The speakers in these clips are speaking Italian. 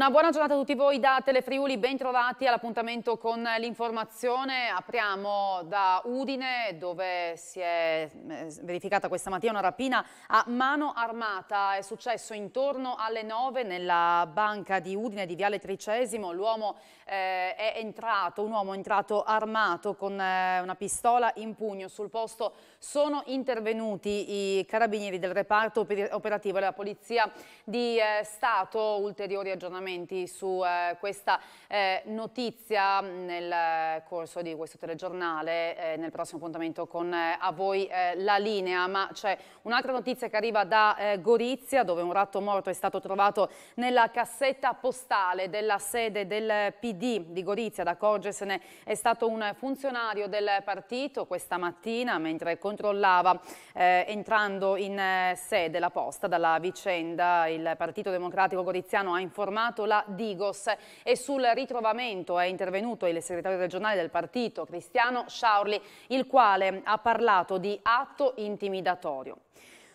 Una buona giornata a tutti voi da Telefriuli, ben trovati all'appuntamento con l'informazione. Apriamo da Udine dove si è mm, eh, verificata questa mattina una rapina a mano armata. È successo intorno alle 9 nella banca di Udine di Viale Tricesimo. L'uomo eh, è entrato, un uomo è entrato armato con eh, una pistola in pugno. Sul posto sono intervenuti i carabinieri del reparto operativo e la polizia di eh, Stato. Ulteriori aggiornamenti aggiornamenti su eh, questa eh, notizia mm, nel corso di questo telegiornale, eh, nel prossimo appuntamento con eh, a voi eh, la linea, ma c'è un'altra notizia che arriva da eh, Gorizia dove un ratto morto è stato trovato nella cassetta postale della sede del PD di Gorizia, ad accorgersene è stato un funzionario del partito questa mattina mentre controllava entrando in sede la posta dalla vicenda, il Partito Democratico Goriziano ha informato firmato la Digos e sul ritrovamento è intervenuto il segretario regionale del partito Cristiano Sciaurli, il quale ha parlato di atto intimidatorio.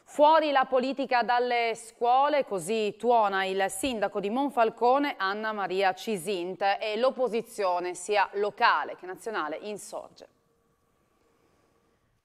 Fuori la politica dalle scuole, così tuona il sindaco di Monfalcone Anna Maria Cisint e l'opposizione sia locale che nazionale insorge.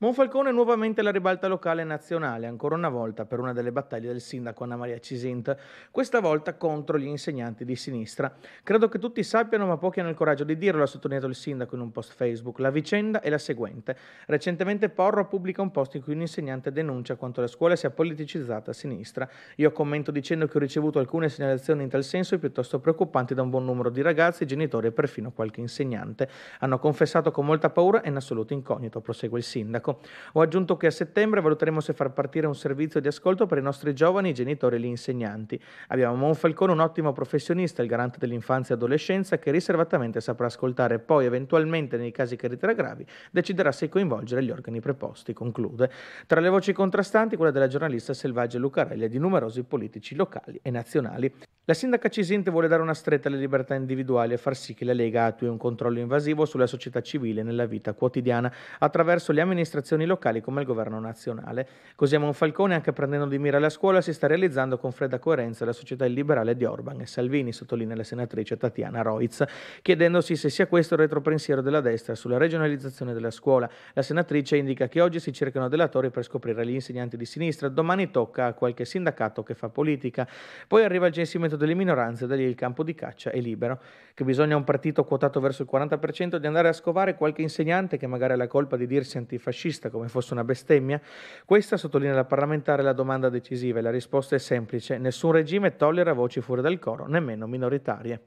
Monfalcone nuovamente alla ribalta locale nazionale, ancora una volta per una delle battaglie del sindaco Anna Maria Cisint, questa volta contro gli insegnanti di sinistra. Credo che tutti sappiano, ma pochi hanno il coraggio di dirlo, ha sottolineato il sindaco in un post Facebook. La vicenda è la seguente. Recentemente Porro pubblica un post in cui un insegnante denuncia quanto la scuola sia politicizzata a sinistra. Io commento dicendo che ho ricevuto alcune segnalazioni in tal senso e piuttosto preoccupanti da un buon numero di ragazzi, genitori e perfino qualche insegnante. Hanno confessato con molta paura e in assoluto incognito, prosegue il sindaco. Ecco, ho aggiunto che a settembre valuteremo se far partire un servizio di ascolto per i nostri giovani, genitori e gli insegnanti. Abbiamo Monfalcone, un ottimo professionista, il garante dell'infanzia e adolescenza, che riservatamente saprà ascoltare e poi, eventualmente, nei casi che riterrà gravi, deciderà se coinvolgere gli organi preposti, conclude. Tra le voci contrastanti, quella della giornalista Selvaggia Lucarelli e di numerosi politici locali e nazionali. La sindaca Cisinte vuole dare una stretta alle libertà individuali e far sì che la Lega attui un controllo invasivo sulla società civile nella vita quotidiana attraverso le amministrazioni amministrazioni locali come il governo nazionale. Così a Monfalcone, anche prendendo di mira la scuola, si sta realizzando con fredda coerenza la società illiberale di Orban e Salvini, sottolinea la senatrice Tatiana Roiz, chiedendosi se sia questo il retropensiero della destra sulla regionalizzazione della scuola. La senatrice indica che oggi si cercano delatori per scoprire gli insegnanti di sinistra, domani tocca a qualche sindacato che fa politica. Poi arriva il censimento delle minoranze, da lì il campo di caccia è libero. Che bisogna un partito quotato verso il 40% di andare a scovare qualche insegnante che magari ha la colpa di dirsi antifascista fascista come fosse una bestemmia? Questa, sottolinea la parlamentare, la domanda decisiva e la risposta è semplice. Nessun regime tollera voci fuori dal coro, nemmeno minoritarie.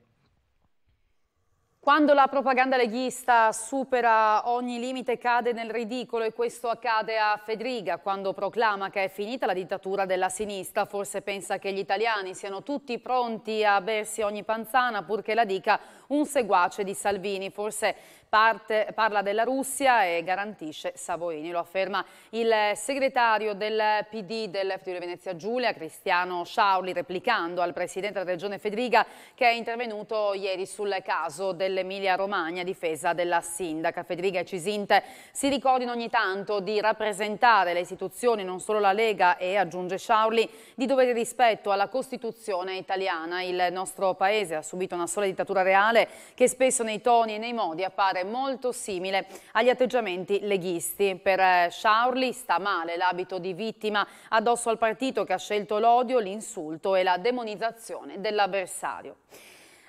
Quando la propaganda leghista supera ogni limite cade nel ridicolo e questo accade a Fedriga quando proclama che è finita la dittatura della sinistra, forse pensa che gli italiani siano tutti pronti a bersi ogni panzana purché la dica un seguace di Salvini, forse parte, parla della Russia e garantisce Savoini, lo afferma il segretario del PD del Friuli Venezia Giulia, Cristiano Sciauli, replicando al presidente della regione Federica che è intervenuto ieri sul caso dell'Emilia Romagna a difesa della sindaca. Federica e Cisinte si ricordino ogni tanto di rappresentare le istituzioni, non solo la Lega e, aggiunge Sciauli, di dovere rispetto alla Costituzione italiana. Il nostro paese ha subito una sola dittatura reale Sole che spesso nei toni e nei modi appare molto simile agli atteggiamenti leghisti. Per eh, Sciaurli sta male l'abito di vittima addosso al partito che ha scelto l'odio, l'insulto e la demonizzazione dell'avversario.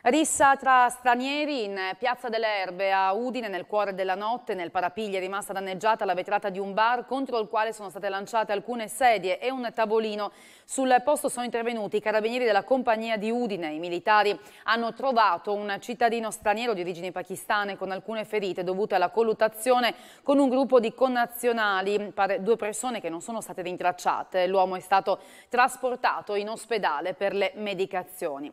Rissa tra stranieri in Piazza delle Erbe a Udine nel cuore della notte, nel parapiglia è rimasta danneggiata la vetrata di un bar contro il quale sono state lanciate alcune sedie e un tavolino. Sul posto sono intervenuti i carabinieri della compagnia di Udine. I militari hanno trovato un cittadino straniero di origini pakistane con alcune ferite dovute alla colluttazione con un gruppo di connazionali, due persone che non sono state rintracciate. L'uomo è stato trasportato in ospedale per le medicazioni.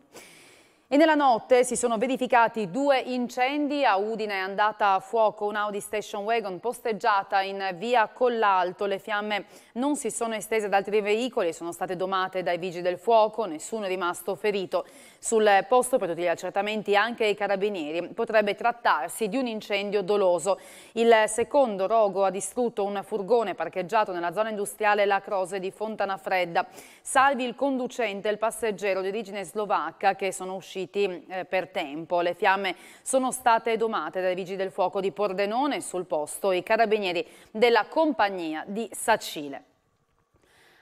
E nella notte si sono verificati due incendi. A Udine è andata a fuoco un'Audi Station Wagon posteggiata in via Collalto. Le fiamme non si sono estese ad altri veicoli, sono state domate dai vigili del fuoco, nessuno è rimasto ferito. Sul posto per tutti gli accertamenti anche i carabinieri. Potrebbe trattarsi di un incendio doloso. Il secondo rogo ha distrutto un furgone parcheggiato nella zona industriale La Crose di Fontana Fredda. Salvi il conducente e il passeggero di origine slovacca che sono usciti eh, per tempo. Le fiamme sono state domate dai vigili del fuoco di Pordenone sul posto i carabinieri della compagnia di Sacile.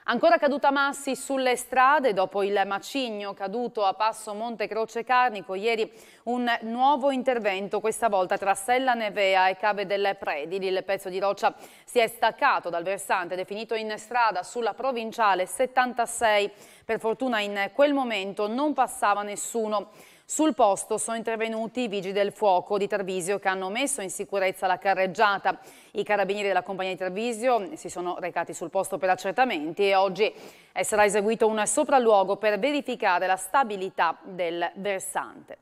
Ancora caduta massi sulle strade dopo il macigno caduto a Passo Monte Croce Carnico. Ieri un nuovo intervento, questa volta tra Sella Nevea e Cave delle Predili. Il pezzo di roccia si è staccato dal versante definito in strada sulla provinciale 76. Per fortuna in quel momento non passava nessuno. Sul posto sono intervenuti i vigili del fuoco di Tarvisio che hanno messo in sicurezza la carreggiata. I carabinieri della compagnia di Tarvisio si sono recati sul posto per accertamenti e oggi eh, sarà eseguito un sopralluogo per verificare la stabilità del versante.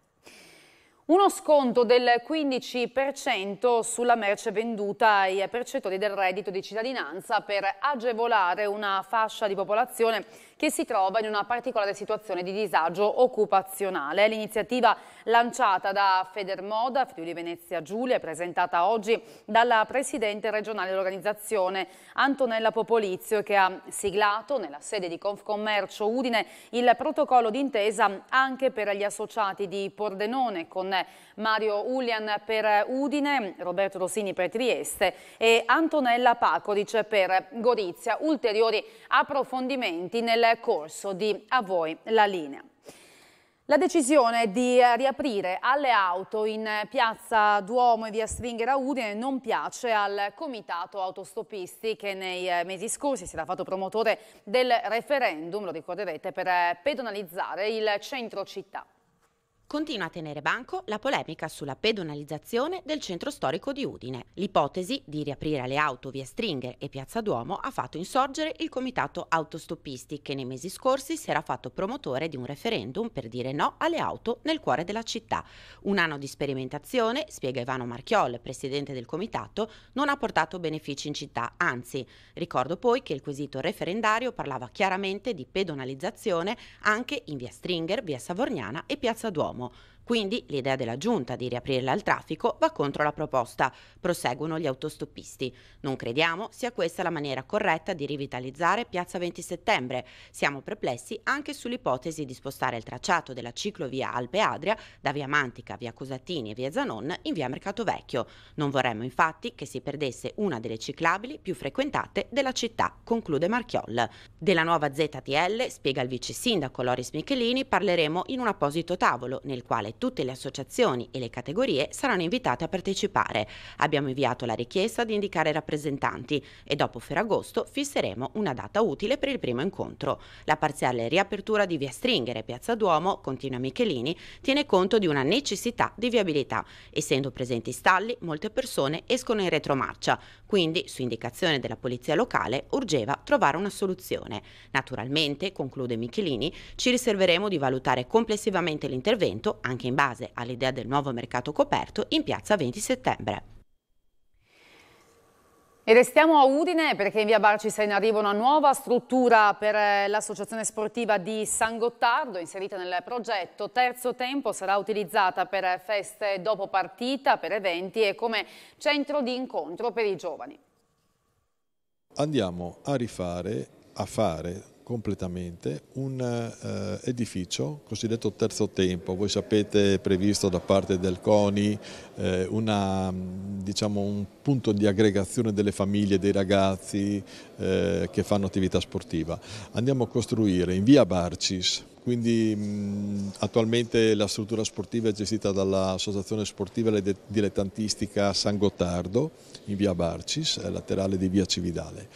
Uno sconto del 15% sulla merce venduta ai percettori del reddito di cittadinanza per agevolare una fascia di popolazione che si trova in una particolare situazione di disagio occupazionale. L'iniziativa lanciata da Federmoda, Friuli Venezia Giulia, è presentata oggi dalla Presidente regionale dell'organizzazione Antonella Popolizio che ha siglato nella sede di Confcommercio Udine il protocollo d'intesa anche per gli associati di Pordenone con Mario Ulian per Udine, Roberto Rossini per Trieste e Antonella Pacorice per Gorizia. Ulteriori approfondimenti nel corso di A voi la linea. La decisione di riaprire alle auto in piazza Duomo e via Stringher a Udine non piace al comitato autostopisti che nei eh, mesi scorsi si era fatto promotore del referendum, lo ricorderete, per eh, pedonalizzare il centro città. Continua a tenere banco la polemica sulla pedonalizzazione del centro storico di Udine. L'ipotesi di riaprire le auto via Stringer e Piazza Duomo ha fatto insorgere il comitato autostoppisti che nei mesi scorsi si era fatto promotore di un referendum per dire no alle auto nel cuore della città. Un anno di sperimentazione, spiega Ivano Marchiol, presidente del comitato, non ha portato benefici in città, anzi ricordo poi che il quesito referendario parlava chiaramente di pedonalizzazione anche in via Stringer, via Savorniana e Piazza Duomo. moi Quindi l'idea della giunta di riaprirla al traffico va contro la proposta, proseguono gli autostoppisti. Non crediamo sia questa la maniera corretta di rivitalizzare Piazza 20 Settembre. Siamo perplessi anche sull'ipotesi di spostare il tracciato della ciclovia Alpe Adria da via Mantica, via Cosatini e via Zanon in via Mercato Vecchio. Non vorremmo infatti che si perdesse una delle ciclabili più frequentate della città, conclude Marchiol. Della nuova ZTL, spiega il vice sindaco Loris Michelini, parleremo in un apposito tavolo nel quale tutte le associazioni e le categorie saranno invitate a partecipare. Abbiamo inviato la richiesta di indicare rappresentanti e dopo Ferragosto fisseremo una data utile per il primo incontro. La parziale riapertura di Via Stringere e Piazza Duomo, continua Michelini, tiene conto di una necessità di viabilità. Essendo presenti stalli, molte persone escono in retromarcia, quindi su indicazione della polizia locale urgeva trovare una soluzione. Naturalmente, conclude Michelini, ci riserveremo di valutare complessivamente l'intervento anche in in base all'idea del nuovo mercato coperto in piazza 20 settembre. E restiamo a Udine perché in via Barci è in arrivo una nuova struttura per eh, l'associazione sportiva di San Gottardo inserita nel progetto Terzo Tempo sarà utilizzata per feste dopo partita, per eventi e come centro di incontro per i giovani. Andiamo a rifare, a fare completamente un eh, edificio cosiddetto terzo tempo. Voi sapete, previsto da parte del CONI, eh, una, diciamo, un punto di aggregazione delle famiglie, dei ragazzi eh, che fanno attività sportiva. Andiamo a costruire in via Barcis, quindi attualmente la struttura sportiva è gestita dall'Associazione Sportiva Dilettantistica San Gottardo in via Barcis, eh, laterale di via Cividale.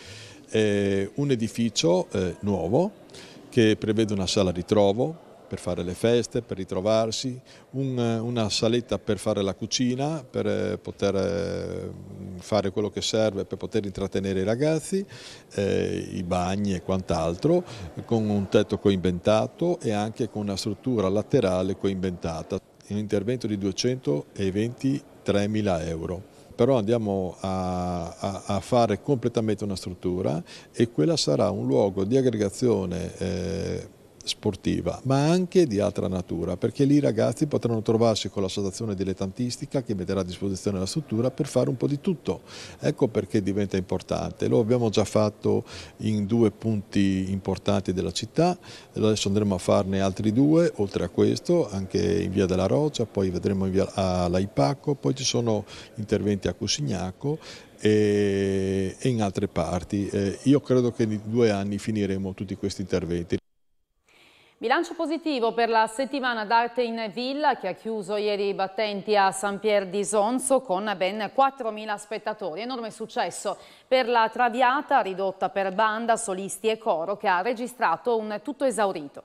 È un edificio eh, nuovo che prevede una sala ritrovo per fare le feste, per ritrovarsi, un, una saletta per fare la cucina, per eh, poter eh, fare quello che serve per poter intrattenere i ragazzi, eh, i bagni e quant'altro, con un tetto coinventato e anche con una struttura laterale coinventata, un intervento di 223 mila euro però andiamo a, a, a, fare completamente una struttura e quella sarà un luogo di aggregazione eh, sportiva, ma anche di altra natura, perché lì i ragazzi potranno trovarsi con l'associazione dilettantistica che metterà a disposizione la struttura per fare un po' di tutto. Ecco perché diventa importante. Lo abbiamo già fatto in due punti importanti della città, adesso andremo a farne altri due, oltre a questo, anche in via della Roccia, poi vedremo in via all'Aipacco, poi ci sono interventi a Cusignaco e in altre parti. Eh, io credo che in due anni finiremo tutti questi interventi. Bilancio positivo per la settimana d'arte in villa che ha chiuso ieri i battenti a San Pier di Sonzo con ben 4.000 spettatori. Enorme successo per la Traviata ridotta per banda, solisti e coro che ha registrato un tutto esaurito.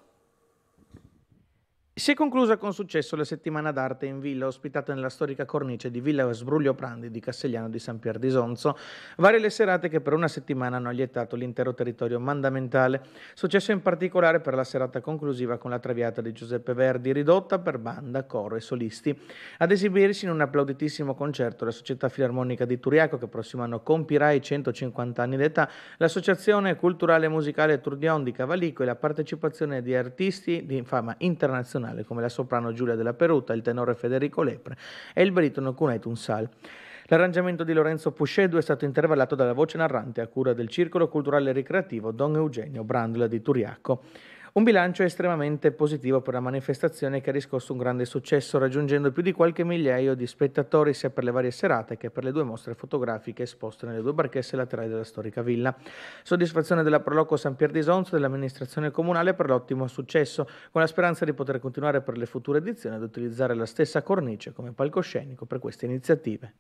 Si è conclusa con successo la settimana d'arte in villa, ospitata nella storica cornice di Villa Sbruglio Prandi di Castigliano di San Pier di Sonzo, varie le serate che per una settimana hanno allietato l'intero territorio mandamentale. Successo in particolare per la serata conclusiva con la traviata di Giuseppe Verdi, ridotta per banda, coro e solisti. Ad esibirsi in un applauditissimo concerto la Società Filarmonica di Turiaco, che prossimo anno compirà i 150 anni d'età, l'Associazione Culturale e Musicale Turdion di Cavalico e la partecipazione di artisti di fama internazionale nazionale, come la soprano Giulia della Peruta, il tenore Federico Lepre e il baritono Cunetun Tunsal. L'arrangiamento di Lorenzo Puscedo è stato intervallato dalla voce narrante a cura del Circolo Culturale e Ricreativo Don Eugenio Brandla di Turiacco. Un bilancio estremamente positivo per la manifestazione che ha riscosso un grande successo, raggiungendo più di qualche migliaio di spettatori sia per le varie serate che per le due mostre fotografiche esposte nelle due barchesse laterali della storica villa. Soddisfazione della Proloco San Pier di Sonzo e dell'amministrazione comunale per l'ottimo successo, con la speranza di poter continuare per le future edizioni ad utilizzare la stessa cornice come palcoscenico per queste iniziative.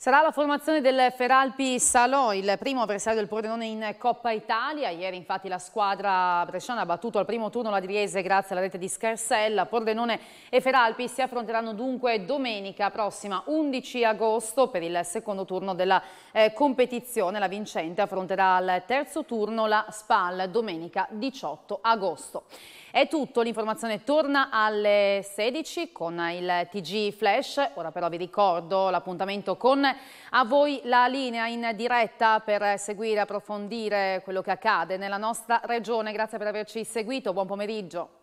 Sarà la formazione del Feralpi Salò, il primo avversario del Pordenone in Coppa Italia. Ieri infatti la squadra bresciana ha battuto al primo turno la Driese grazie alla rete di Scarsella. Pordenone e Feralpi si affronteranno dunque domenica prossima 11 agosto per il secondo turno della eh, competizione. La vincente affronterà al terzo turno la SPAL domenica 18 agosto. È tutto, l'informazione torna alle 16 con il TG Flash, ora però vi ricordo l'appuntamento con a voi la linea in diretta per seguire e approfondire quello che accade nella nostra regione. Grazie per averci seguito, buon pomeriggio.